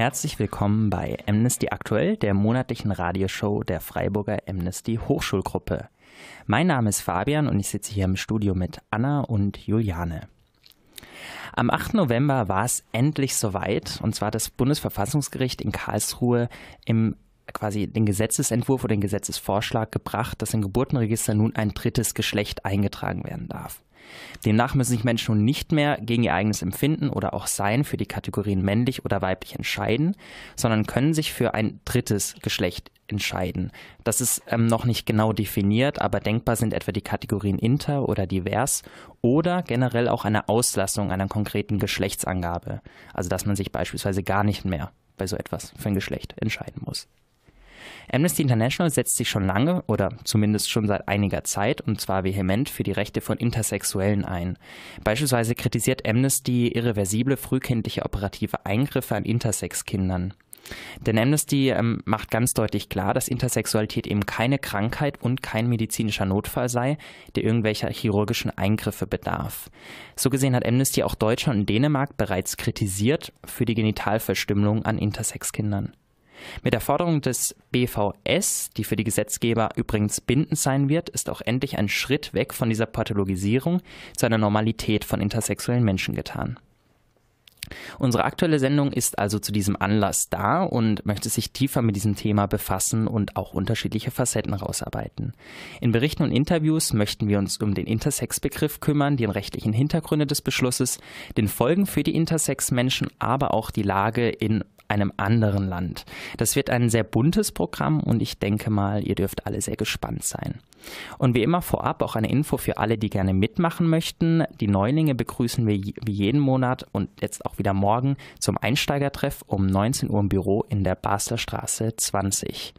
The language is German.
Herzlich willkommen bei Amnesty Aktuell, der monatlichen Radioshow der Freiburger Amnesty Hochschulgruppe. Mein Name ist Fabian und ich sitze hier im Studio mit Anna und Juliane. Am 8. November war es endlich soweit, und zwar das Bundesverfassungsgericht in Karlsruhe im quasi den Gesetzesentwurf oder den Gesetzesvorschlag gebracht, dass im Geburtenregister nun ein drittes Geschlecht eingetragen werden darf. Demnach müssen sich Menschen nun nicht mehr gegen ihr eigenes Empfinden oder auch Sein für die Kategorien männlich oder weiblich entscheiden, sondern können sich für ein drittes Geschlecht entscheiden. Das ist ähm, noch nicht genau definiert, aber denkbar sind etwa die Kategorien inter oder divers oder generell auch eine Auslassung einer konkreten Geschlechtsangabe. Also dass man sich beispielsweise gar nicht mehr bei so etwas für ein Geschlecht entscheiden muss. Amnesty International setzt sich schon lange oder zumindest schon seit einiger Zeit und zwar vehement für die Rechte von Intersexuellen ein. Beispielsweise kritisiert Amnesty irreversible frühkindliche operative Eingriffe an Intersex-Kindern. Denn Amnesty ähm, macht ganz deutlich klar, dass Intersexualität eben keine Krankheit und kein medizinischer Notfall sei, der irgendwelcher chirurgischen Eingriffe bedarf. So gesehen hat Amnesty auch Deutschland und Dänemark bereits kritisiert für die Genitalverstümmelung an Intersex-Kindern. Mit der Forderung des BVS, die für die Gesetzgeber übrigens bindend sein wird, ist auch endlich ein Schritt weg von dieser Pathologisierung zu einer Normalität von intersexuellen Menschen getan. Unsere aktuelle Sendung ist also zu diesem Anlass da und möchte sich tiefer mit diesem Thema befassen und auch unterschiedliche Facetten rausarbeiten. In Berichten und Interviews möchten wir uns um den Intersex-Begriff kümmern, den rechtlichen Hintergründe des Beschlusses, den Folgen für die Intersex-Menschen, aber auch die Lage in einem anderen Land. Das wird ein sehr buntes Programm und ich denke mal, ihr dürft alle sehr gespannt sein. Und wie immer vorab auch eine Info für alle, die gerne mitmachen möchten. Die Neulinge begrüßen wir wie jeden Monat und jetzt auch wieder Morgen zum Einsteigertreff um 19 Uhr im Büro in der Basler Straße 20.